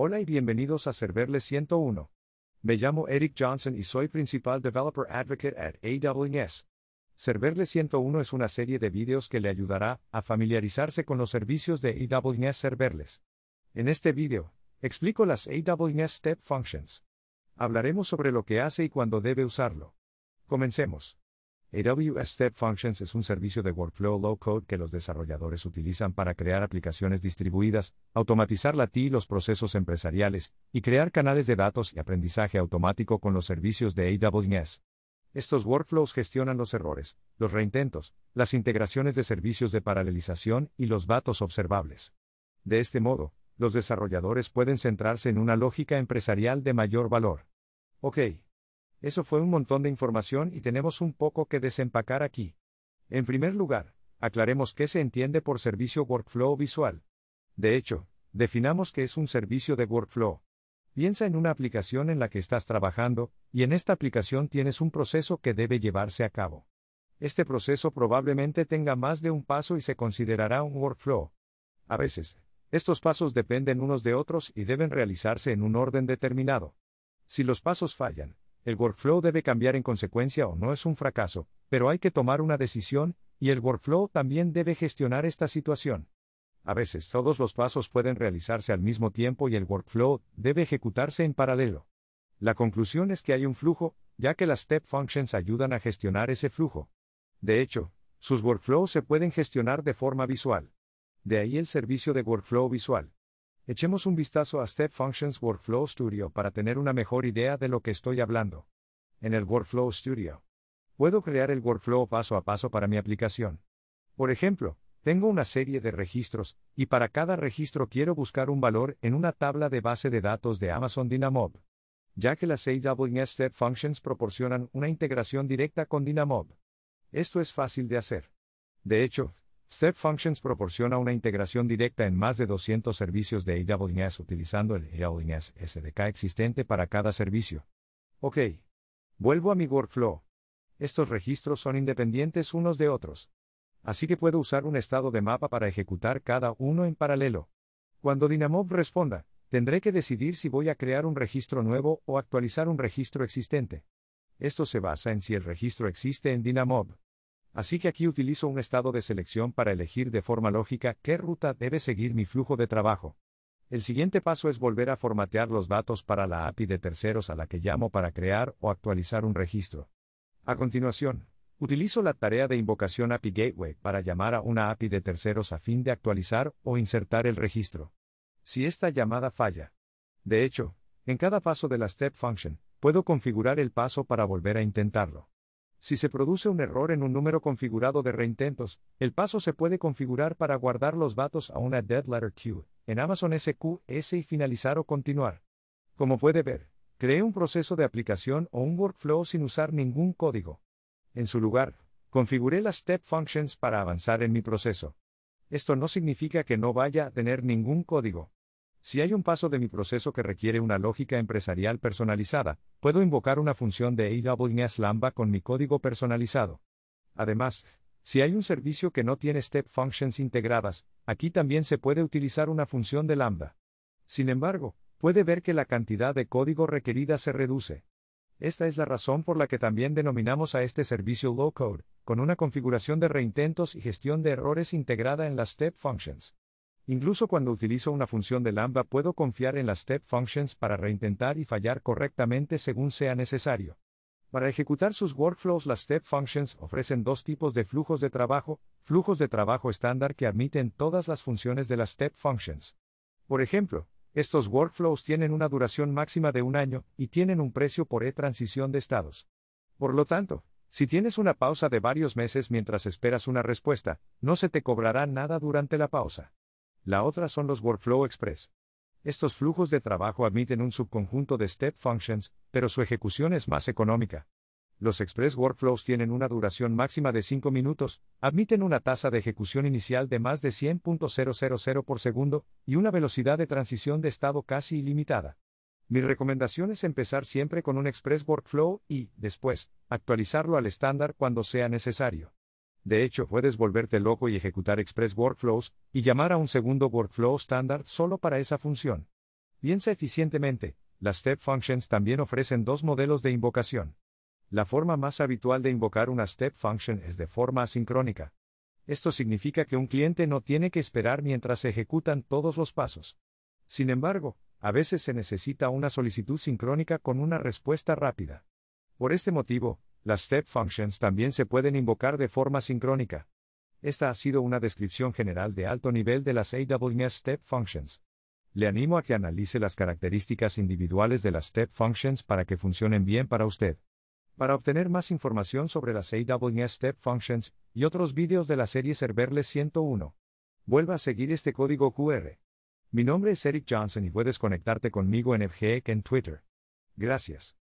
Hola y bienvenidos a Serverle 101. Me llamo Eric Johnson y soy Principal Developer Advocate at AWS. Serverle 101 es una serie de videos que le ayudará a familiarizarse con los servicios de AWS Serverless. En este video, explico las AWS Step Functions. Hablaremos sobre lo que hace y cuándo debe usarlo. Comencemos. AWS Step Functions es un servicio de workflow low-code que los desarrolladores utilizan para crear aplicaciones distribuidas, automatizar la TI y los procesos empresariales, y crear canales de datos y aprendizaje automático con los servicios de AWS. Estos workflows gestionan los errores, los reintentos, las integraciones de servicios de paralelización y los datos observables. De este modo, los desarrolladores pueden centrarse en una lógica empresarial de mayor valor. Ok. Eso fue un montón de información y tenemos un poco que desempacar aquí. En primer lugar, aclaremos qué se entiende por servicio workflow visual. De hecho, definamos qué es un servicio de workflow. Piensa en una aplicación en la que estás trabajando, y en esta aplicación tienes un proceso que debe llevarse a cabo. Este proceso probablemente tenga más de un paso y se considerará un workflow. A veces, estos pasos dependen unos de otros y deben realizarse en un orden determinado. Si los pasos fallan, el workflow debe cambiar en consecuencia o no es un fracaso, pero hay que tomar una decisión, y el workflow también debe gestionar esta situación. A veces todos los pasos pueden realizarse al mismo tiempo y el workflow debe ejecutarse en paralelo. La conclusión es que hay un flujo, ya que las step functions ayudan a gestionar ese flujo. De hecho, sus workflows se pueden gestionar de forma visual. De ahí el servicio de workflow visual. Echemos un vistazo a Step Functions Workflow Studio para tener una mejor idea de lo que estoy hablando. En el Workflow Studio, puedo crear el workflow paso a paso para mi aplicación. Por ejemplo, tengo una serie de registros, y para cada registro quiero buscar un valor en una tabla de base de datos de Amazon Dynamob. Ya que las AWS Step Functions proporcionan una integración directa con Dynamob. Esto es fácil de hacer. De hecho, Step Functions proporciona una integración directa en más de 200 servicios de AWS utilizando el AWS SDK existente para cada servicio. Ok. Vuelvo a mi workflow. Estos registros son independientes unos de otros. Así que puedo usar un estado de mapa para ejecutar cada uno en paralelo. Cuando Dynamob responda, tendré que decidir si voy a crear un registro nuevo o actualizar un registro existente. Esto se basa en si el registro existe en Dynamob. Así que aquí utilizo un estado de selección para elegir de forma lógica qué ruta debe seguir mi flujo de trabajo. El siguiente paso es volver a formatear los datos para la API de terceros a la que llamo para crear o actualizar un registro. A continuación, utilizo la tarea de invocación API Gateway para llamar a una API de terceros a fin de actualizar o insertar el registro. Si esta llamada falla. De hecho, en cada paso de la step function, puedo configurar el paso para volver a intentarlo. Si se produce un error en un número configurado de reintentos, el paso se puede configurar para guardar los datos a una dead letter queue en Amazon SQS y finalizar o continuar. Como puede ver, creé un proceso de aplicación o un workflow sin usar ningún código. En su lugar, configuré las step functions para avanzar en mi proceso. Esto no significa que no vaya a tener ningún código. Si hay un paso de mi proceso que requiere una lógica empresarial personalizada, puedo invocar una función de AWS Lambda con mi código personalizado. Además, si hay un servicio que no tiene step functions integradas, aquí también se puede utilizar una función de Lambda. Sin embargo, puede ver que la cantidad de código requerida se reduce. Esta es la razón por la que también denominamos a este servicio low code, con una configuración de reintentos y gestión de errores integrada en las step functions. Incluso cuando utilizo una función de lambda puedo confiar en las step functions para reintentar y fallar correctamente según sea necesario. Para ejecutar sus workflows las step functions ofrecen dos tipos de flujos de trabajo, flujos de trabajo estándar que admiten todas las funciones de las step functions. Por ejemplo, estos workflows tienen una duración máxima de un año y tienen un precio por e-transición de estados. Por lo tanto, si tienes una pausa de varios meses mientras esperas una respuesta, no se te cobrará nada durante la pausa. La otra son los Workflow Express. Estos flujos de trabajo admiten un subconjunto de step functions, pero su ejecución es más económica. Los Express Workflows tienen una duración máxima de 5 minutos, admiten una tasa de ejecución inicial de más de 100.000 por segundo y una velocidad de transición de estado casi ilimitada. Mi recomendación es empezar siempre con un Express Workflow y, después, actualizarlo al estándar cuando sea necesario. De hecho, puedes volverte loco y ejecutar Express Workflows, y llamar a un segundo workflow estándar solo para esa función. Piensa eficientemente, las step functions también ofrecen dos modelos de invocación. La forma más habitual de invocar una step function es de forma asincrónica. Esto significa que un cliente no tiene que esperar mientras se ejecutan todos los pasos. Sin embargo, a veces se necesita una solicitud sincrónica con una respuesta rápida. Por este motivo, las step functions también se pueden invocar de forma sincrónica. Esta ha sido una descripción general de alto nivel de las AWS step functions. Le animo a que analice las características individuales de las step functions para que funcionen bien para usted. Para obtener más información sobre las AWS Step Functions y otros vídeos de la serie Serverless 101, vuelva a seguir este código QR. Mi nombre es Eric Johnson y puedes conectarte conmigo en FGEC en Twitter. Gracias.